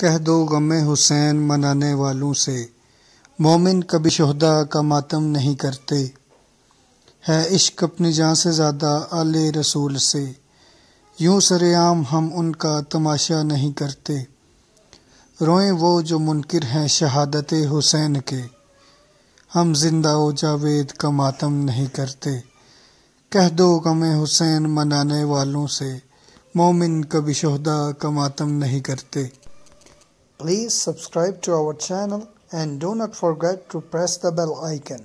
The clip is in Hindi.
कह दो गम हुसैन मनाने वालों से मोमिन कभी शहदा का मातम नहीं करते है इश्क अपनी जान से ज़्यादा आले रसूल से यूं सरेआम हम उनका तमाशा नहीं करते रोएं वो जो मुनकर हैं शहादत हुसैन के हम जिंदा व जावेद का मातम नहीं करते कह दो गम हुसैन मनाने वालों से मोमिन कभी शहदा का मातम नहीं करते Please subscribe to our channel and do not forget to press the bell icon.